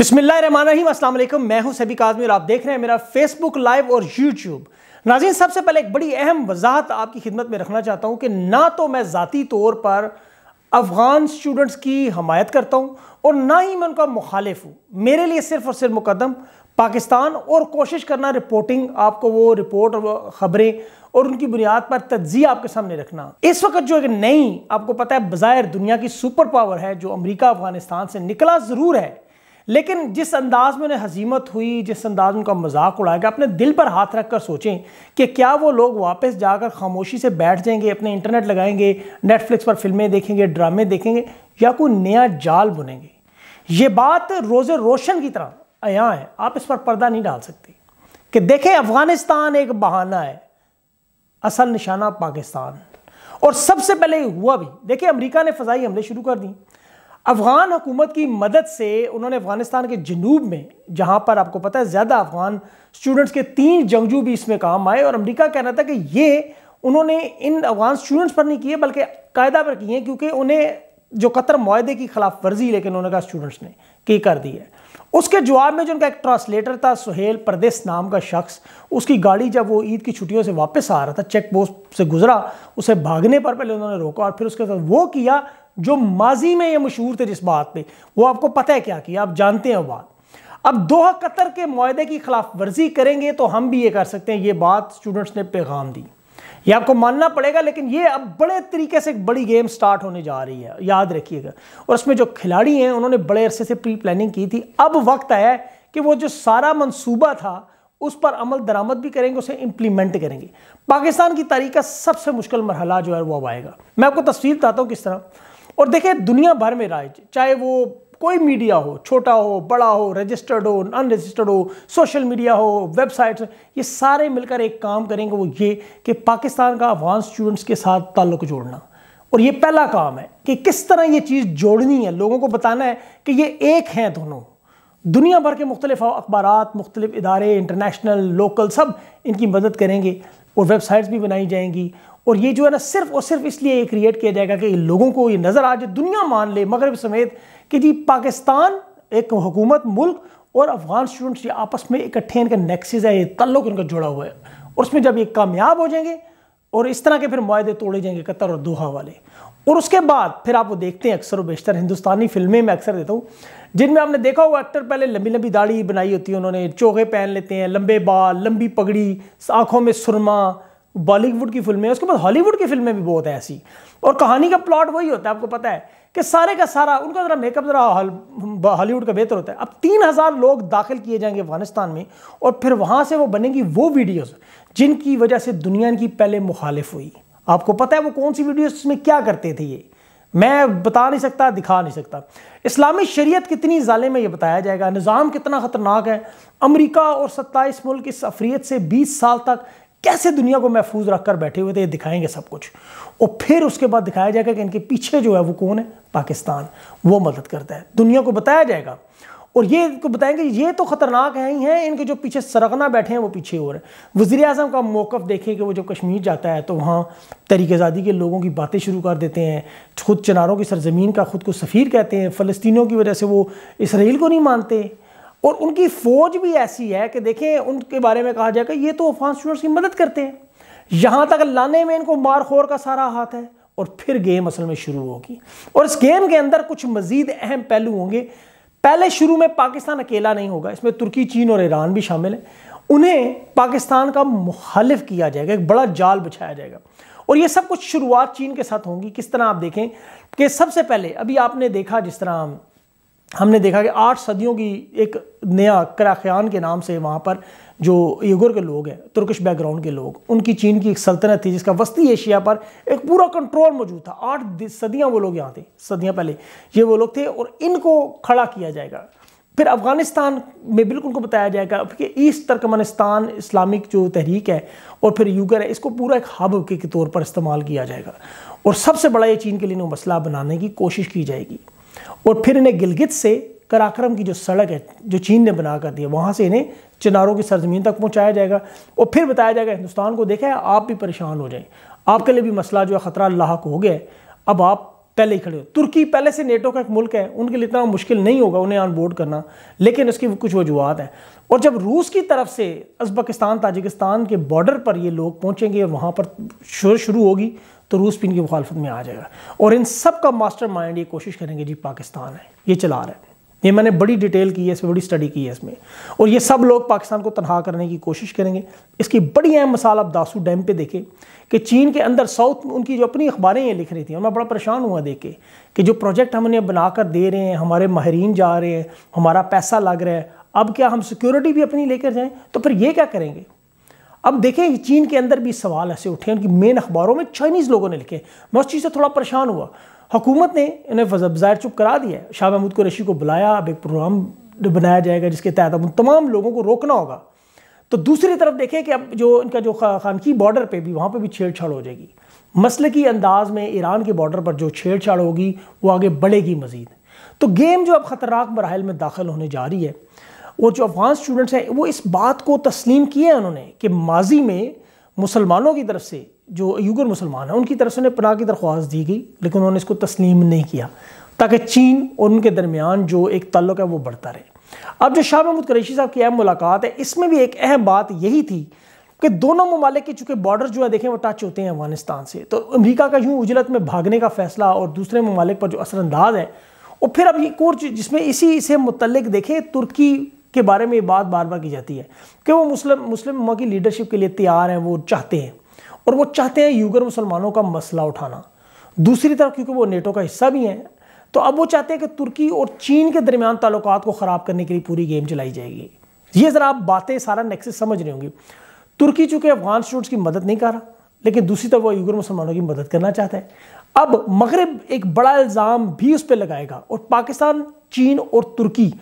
बिस्मिल्लाम असलम मैं हूं सभी काजमी और आप देख रहे हैं मेरा फेसबुक लाइव और यूट्यूब नाजीन सबसे पहले एक बड़ी अहम वजाहत आपकी खिदमत में रखना चाहता हूं कि ना तो मैं ज़ाती तौर पर अफ़गान स्टूडेंट्स की हमायत करता हूं और ना ही मैं उनका मुखालिफ हूं मेरे लिए सिर्फ और सिर्फ मुकदम पाकिस्तान और कोशिश करना रिपोर्टिंग आपको वो रिपोर्ट और ख़बरें और उनकी बुनियाद पर तजी आपके सामने रखना इस वक्त जो एक नई आपको पता है बाज़ाहिर दुनिया की सुपर पावर है जो अमरीका अफ़गानिस्तान से निकला ज़रूर है लेकिन जिस अंदाज में उन्हें हजीमत हुई जिस अंदाज में उनका मजाक उड़ाया गया अपने दिल पर हाथ रख कर सोचें कि क्या वो लोग वापस जाकर खामोशी से बैठ जाएंगे अपने इंटरनेट लगाएंगे नेटफ्लिक्स पर फिल्में देखेंगे ड्रामे देखेंगे या कोई नया जाल बुनेंगे ये बात रोज़ रोशन की तरह अया है आप इस पर पर्दा नहीं डाल सकते कि देखें अफ़गानिस्तान एक बहाना है असल निशाना पाकिस्तान और सबसे पहले हुआ भी देखिए अमेरिका ने फ़जाई हमले शुरू कर दिए अफ़गान हुकूमत की मदद से उन्होंने अफ़गानिस्तान के जनूब में जहाँ पर आपको पता है ज़्यादा अफ़गान स्टूडेंट्स के तीन जंगजू भी इसमें काम आए और अमेरिका कह रहा था कि ये उन्होंने इन अफ़गान स्टूडेंट्स पर नहीं किए बल्कि कायदा पर किए क्योंकि उन्हें जो कतर माहे की खिलाफ वर्जी लेकिन उन्होंने कहा स्टूडेंट्स ने की कर दी है उसके जवाब में जो उनका एक ट्रांसलेटर था सुहेल परदेस नाम का शख्स उसकी गाड़ी जब वो ईद की छुट्टियों से वापस आ रहा था चेक पोस्ट से गुजरा उसे भागने पर पहले उन्होंने रोका और फिर उसके साथ वो किया जो माजी में ये मशहूर थे जिस बात पे वो आपको पता है क्या किया आप जानते हैं बात अब दोहा कतर के माहे की खिलाफ वर्जी करेंगे तो हम भी ये कर सकते हैं ये बात स्टूडेंट्स ने पैगाम दी ये आपको मानना पड़ेगा लेकिन ये अब बड़े तरीके से एक बड़ी गेम स्टार्ट होने जा रही है याद रखिएगा और इसमें जो खिलाड़ी हैं उन्होंने बड़े अरसे से प्री प्लानिंग की थी अब वक्त है कि वो जो सारा मंसूबा था उस पर अमल दरामद भी करेंगे उसे इम्प्लीमेंट करेंगे पाकिस्तान की तारीख का सबसे मुश्किल मरहला जो है वो अब आएगा मैं आपको तस्वीर बताता हूँ किस तरह और देखिए दुनिया भर में राज चाहे वो कोई मीडिया हो छोटा हो बड़ा हो रजिस्टर्ड हो अनरजिस्टर्ड हो सोशल मीडिया हो वेबसाइट्स ये सारे मिलकर एक काम करेंगे वो ये कि पाकिस्तान का अफगान स्टूडेंट्स के साथ ताल्लुक जोड़ना और ये पहला काम है कि किस तरह ये चीज़ जोड़नी है लोगों को बताना है कि ये एक हैं दोनों दुनिया भर के मुख्तलिफ अखबार मुख्तलिफ इदारे इंटरनेशनल लोकल सब इनकी मदद करेंगे और वेबसाइट्स भी बनाई जाएंगी और ये जो है ना सिर्फ और सिर्फ इसलिए ये क्रिएट किया जाएगा कि लोगों को ये नज़र आ जाए दुनिया मान ले मगरब समेत कि जी पाकिस्तान एक हुकूमत मुल्क और अफगान स्टूडेंट्स ये आपस में इकट्ठे इनका नेक्सेस है ये तल्लुक इनका जुड़ा हुआ है और उसमें जब ये कामयाब हो जाएंगे और इस तरह के फिर माहे तोड़े जाएंगे कतर और दोहा वाले और उसके बाद फिर आप वो देखते हैं अक्सर बेशतर हिंदुस्तानी फिल्में मैं अक्सर देता हूँ जिनमें आपने देखा होगा एक्टर पहले लंबी लंबी दाढ़ी बनाई होती है उन्होंने चोगे पहन लेते हैं लंबे बाल लंबी पगड़ी आंखों में सुरमा बॉलीवुड की फिल्में उसके बाद हॉलीवुड की फिल्में भी बहुत है ऐसी और कहानी का प्लॉट वही होता है आपको पता है कि सारे का सारा उनका ज़रा मेकअप ज़रा हॉलीवुड का बेहतर होता है अब तीन हज़ार लोग दाखिल किए जाएंगे अफगानिस्तान में और फिर वहाँ से वो बनेंगी वो वीडियोस जिनकी वजह से दुनिया की पहले मुखालिफ हुई आपको पता है वो कौन सी वीडियोज़ में क्या करते थे ये मैं बता नहीं सकता दिखा नहीं सकता इस्लामी शरीयत कितनी जाले में ये बताया जाएगा निज़ाम कितना ख़तरनाक है अमेरिका और सत्ताईस मुल्क इस अफरीत से 20 साल तक कैसे दुनिया को महफूज रखकर बैठे हुए थे ये दिखाएंगे सब कुछ और फिर उसके बाद दिखाया जाएगा कि इनके पीछे जो है वो कौन है पाकिस्तान वो मदद करता है दुनिया को बताया जाएगा और ये इनको बताएंगे ये तो ख़तरनाक है ही हैं इनके जो पीछे सरगना बैठे हैं वो पीछे हो रहे हैं वज़ी अजम का मौक़ देखे कि वो जब कश्मीर जाता है तो वहाँ आजादी के लोगों की बातें शुरू कर देते हैं खुद चनारों की सरजमीन का खुद को सफ़ीर कहते हैं फलस्तियों की वजह से वो इसराइल को नहीं मानते और उनकी फ़ौज भी ऐसी है कि देखें उनके बारे में कहा जाएगा ये तो उफान स्टूडेंट्स की मदद करते हैं यहाँ तक लाने में इनको मार खोर का सारा हाथ है और फिर गेम असल में शुरू होगी और इस गेम के अंदर कुछ मज़ीद अहम पहलू होंगे पहले शुरू में पाकिस्तान अकेला नहीं होगा इसमें तुर्की चीन और ईरान भी शामिल है उन्हें पाकिस्तान का मुखालिफ किया जाएगा एक बड़ा जाल बिछाया जाएगा और ये सब कुछ शुरुआत चीन के साथ होंगी किस तरह आप देखें कि सबसे पहले अभी आपने देखा जिस तरह हमने देखा कि आठ सदियों की एक नया कराख्यान के नाम से वहाँ पर जो युगर के लोग हैं तुर्कश बैकग्राउंड के लोग उनकी चीन की एक सल्तनत थी जिसका वस्ती एशिया पर एक पूरा कंट्रोल मौजूद था आठ सदियाँ वो लोग यहाँ थे सदियाँ पहले ये वो लोग थे और इनको खड़ा किया जाएगा फिर अफ़गानिस्तान में बिल्कुल उनको बताया जाएगा कि ईस्ट तर्कमानिस्तान इस्लामिक जो तहरीक है और फिर यूगर है इसको पूरा एक हब के तौर पर इस्तेमाल किया जाएगा और सबसे बड़ा ये चीन के लिए मसला बनाने की कोशिश की जाएगी और फिर इन्हें गिलगित से कराक्रम की जो सड़क है जो चीन ने बना कर दी है वहाँ से इन्हें चिनारों की सरजमीन तक पहुँचाया जाएगा और फिर बताया जाएगा हिंदुस्तान को देखा है आप भी परेशान हो जाएं आपके लिए भी मसला जो है ख़तरा लाक हो गया है अब आप पहले ही खड़े हो तुर्की पहले से नेटो का एक मुल्क है उनके लिए इतना मुश्किल नहीं होगा उन्हें ऑनबोर्ड करना लेकिन उसकी कुछ वजूहत हैं और जब रूस की तरफ से उजबकिस्तान ताजिकिस्तान के बॉर्डर पर ये लोग पहुँचेंगे वहाँ पर शोर शुरू होगी तो रूस भी इनकी मुखालफत में आ जाएगा और इन सब का मास्टर माइंड ये कोशिश करेंगे जी पाकिस्तान है ये चला रहा है ये मैंने बड़ी डिटेल की है इसमें बड़ी स्टडी की है इसमें और ये सब लोग पाकिस्तान को तनहा करने की कोशिश करेंगे इसकी बड़ी अहम मिसाल आप दासू डैम पे देखें कि चीन के अंदर साउथ उनकी जो अपनी अखबारें ये लिख रही थी और मैं बड़ा परेशान हुआ देख के कि जो प्रोजेक्ट हम उन्हें बनाकर दे रहे हैं हमारे माहरीन जा रहे हैं हमारा पैसा लग रहा है अब क्या हम सिक्योरिटी भी अपनी लेकर जाएँ तो फिर ये क्या करेंगे अब देखें चीन के अंदर भी सवाल ऐसे उठे उनकी मेन अखबारों में चाइनीज़ लोगों ने लिखे मैं उस चीज़ से थोड़ा परेशान हुआ हुकूमत ने इन्हें फ़ायर चुप करा दिया शाह महमूद कुरैशी को बुलाया अब एक प्रोग्राम बनाया जाएगा जिसके तहत अब उन तमाम लोगों को रोकना होगा तो दूसरी तरफ देखें कि अब जो इनका जो खानकी बॉर्डर पर भी वहाँ पर भी छेड़छाड़ हो जाएगी मसल की अंदाज में ईरान के बॉर्डर पर जो छेड़छाड़ होगी वो आगे बढ़ेगी मज़ीद तो गेम जो अब ख़तरनाक मरहल में दाखिल होने जा रही है वो जो अफगान स्टूडेंट्स हैं वो इस बात को तस्लीम किया है उन्होंने कि माजी में मुसलमानों की तरफ से जो यूगर मुसलमान हैं उनकी तरफ से उन्हें पनाह की दरख्वास्त दी गई लेकिन उन्होंने इसको तस्लीम नहीं किया ताकि चीन और उनके दरमियान जो एक तल्लक है वो बढ़ता रहे अब जो शाह महमूद करेशी साहब की अहम मुलाकात है इसमें भी एक अहम बात यही थी कि दोनों ममालिक के चूँकि बॉर्डर जो है देखें वो टच होते हैं अफगानिस्तान से तो अमरीका का यूँ उजलत में भागने का फैसला और दूसरे ममालिक पर जो असरअंदाज है और फिर अब एक और जिसमें इसी से मतलब देखें तुर्की के बारे में ये बात बार बार की जाती है कि वो मुस्लिम मुस्लिम उमा की लीडरशिप के लिए तैयार हैं वो चाहते हैं और वो चाहते हैं यूगर मुसलमानों का मसला उठाना दूसरी तरफ क्योंकि वो नेटो का हिस्सा भी हैं तो अब वो चाहते हैं कि तुर्की और चीन के दरमियान ताल्लुक को ख़राब करने के लिए पूरी गेम चलाई जाएगी ये ज़रा आप बातें सारा नेक्सेस समझ रहे होंगे तुर्की चूँकि अफगान स्टूडेंट्स की मदद नहीं कर रहा लेकिन दूसरी तरफ वो यूगर मुसलमानों की मदद करना चाहता है अब मगरब एक बड़ा इल्ज़ाम भी उस पर लगाएगा और पाकिस्तान चीन और तुर्की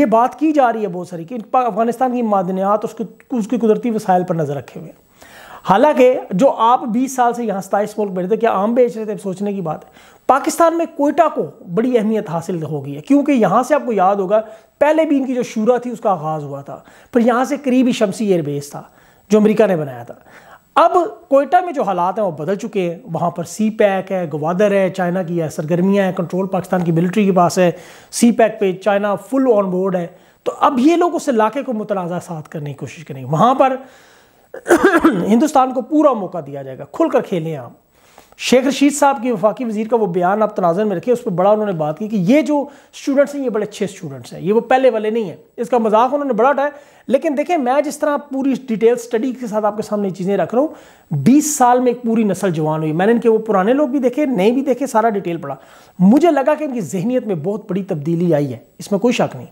ये बात की जा रही है बहुत सारी कि अफगानिस्तान की मादनियात उसके उसके कुदरती वसायल पर नज़र रखे हुए हैं हालांकि जो आप 20 साल से यहाँ सताईस मुल्क बैठे थे क्या आम बेच रहे थे सोचने की बात है पाकिस्तान में कोयटा को बड़ी अहमियत हासिल होगी है क्योंकि यहाँ से आपको याद होगा पहले भी इनकी जो शूरा थी उसका आगाज़ हुआ था पर यहाँ से करीबी शमसी एयरबेस था जो अमरीका ने बनाया था अब कोयटा में जो हालात हैं वो बदल चुके हैं वहाँ पर सी पैक है गवादर है चाइना की है सरगर्मियाँ हैं कंट्रोल पाकिस्तान की मिलिट्री के पास है सी पैक पे चाइना फुल ऑन बोर्ड है तो अब ये लोग उस इलाके को मुतनाज़ा साथ करने की कोशिश करेंगे वहाँ पर हिंदुस्तान को पूरा मौका दिया जाएगा खुलकर खेलें आप शेख रशीद साहब की वफाकी वजीर का वो बयान आप तनाजर में रखे उस पर बड़ा उन्होंने बात की कि ये जो स्टूडेंट्स हैं ये बड़े अच्छे स्टूडेंट्स हैं ये वो पहले वाले नहीं हैं इसका मजाक उन्होंने बड़ा उठाया लेकिन देखें मैं जिस तरह पूरी डिटेल स्टडी के साथ आपके सामने चीज़ें रख रहा हूँ बीस साल में एक पूरी नस्ल जवान हुई मैंने इनके वो पुराने लोग भी देखे नहीं भी देखे सारा डिटेल पढ़ा मुझे लगा कि इनकी जहनीत में बहुत बड़ी तब्दीली आई है इसमें कोई शक नहीं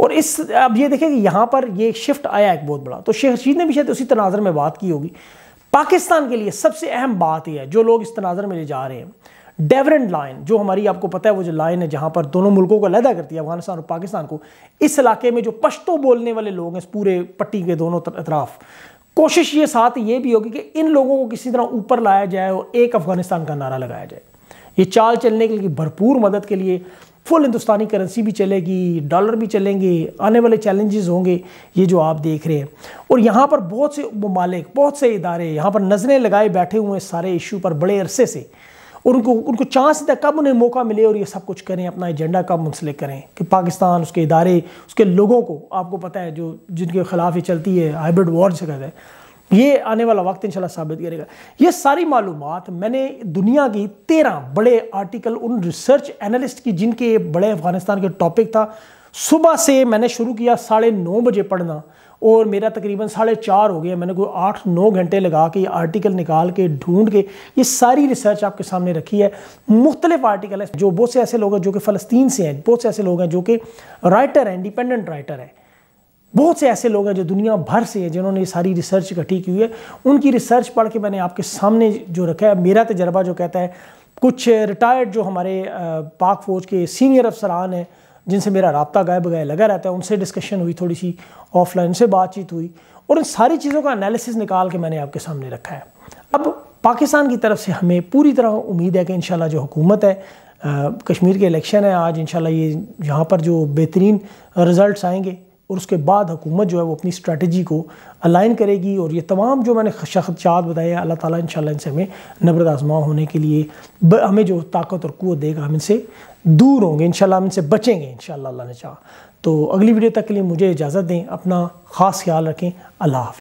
और इस अब ये देखें कि यहाँ पर ये शिफ्ट आया एक बहुत बड़ा तो शेख रशीद ने भी शायद उसी तनाजर में बात की होगी पाकिस्तान के लिए सबसे अहम बात यह है जो लोग इस तनाजर में ले जा रहे हैं डेवरेंट लाइन जो हमारी आपको पता है वो जो लाइन है जहाँ पर दोनों मुल्कों को लैदा करती है अफगानिस्तान और पाकिस्तान को इस इलाके में जो पश्तो बोलने वाले लोग हैं इस पूरे पट्टी के दोनों अतराफ कोशिश ये साथ ये भी होगी कि इन लोगों को किसी तरह ऊपर लाया जाए और एक अफगानिस्तान का नारा लगाया जाए ये चाल चलने के लिए भरपूर मदद के लिए फुल हिंदुस्तानी करेंसी भी चलेगी डॉलर भी चलेंगे आने वाले चैलेंजेस होंगे ये जो आप देख रहे हैं और यहाँ पर बहुत से ममालिक बहुत से इदारे यहाँ पर नज़रें लगाए बैठे हुए हैं सारे इशू पर बड़े अरसे से और उनको उनको चांस दें कब उन्हें मौका मिले और ये सब कुछ करें अपना एजेंडा कब मुंसलिक करें कि पाकिस्तान उसके इदारे उसके लोगों को आपको पता है जो जिनके खिलाफ ये चलती है हाइब्रिड वॉर से कहते हैं ये आने वाला वक्त इंशाल्लाह साबित करेगा ये सारी मालूम मैंने दुनिया की तेरह बड़े आर्टिकल उन रिसर्च एनालिस्ट की जिनके बड़े अफगानिस्तान के टॉपिक था सुबह से मैंने शुरू किया साढ़े नौ बजे पढ़ना और मेरा तकरीबन साढ़े चार हो गया मैंने कोई आठ नौ घंटे लगा के आर्टिकल निकाल के ढूंढ के ये सारी रिसर्च आपके सामने रखी है मुख्तलिफ आर्टिकल है जो बहुत से ऐसे लोग हैं जो कि फ़लस्तीन से हैं बहुत से ऐसे लोग हैं जो कि राइटर हैं इंडिपेंडेंट राइटर हैं बहुत से ऐसे लोग हैं जो दुनिया भर से हैं जिन्होंने सारी रिसर्च इकट्ठी की हुई है उनकी रिसर्च पढ़ के मैंने आपके सामने जो रखा है मेरा तजर्बा जो कहता है कुछ रिटायर्ड जो हमारे पाक फ़ौज के सीनियर अफसरान हैं जिनसे मेरा रबता गाय बगाए लगा रहता है उनसे डिस्कशन हुई थोड़ी सी ऑफलाइन से बातचीत हुई और उन सारी चीज़ों का एनालिसिस निकाल के मैंने आपके सामने रखा है अब पाकिस्तान की तरफ से हमें पूरी तरह उम्मीद है कि इन जो हुकूमत है आ, कश्मीर के इलेक्शन है आज इन ये यहाँ पर जो बेहतरीन रिज़ल्ट आएंगे और उसके बाद हुकूमत जो है वो अपनी स्ट्रेटजी को अलाइन करेगी और ये तमाम जो मैंने शख्सियात बताए अल्लाह ताला इन इनसे हमें नबरद आजमा होने के लिए हमें जो ताकत और क़ुत देगा हम इनसे दूर होंगे इनशाला हम इनसे बचेंगे इन अल्लाह ने चाह तो अगली वीडियो तक के लिए मुझे इजाज़त दें अपना ख़ास ख्याल रखें अल्लाह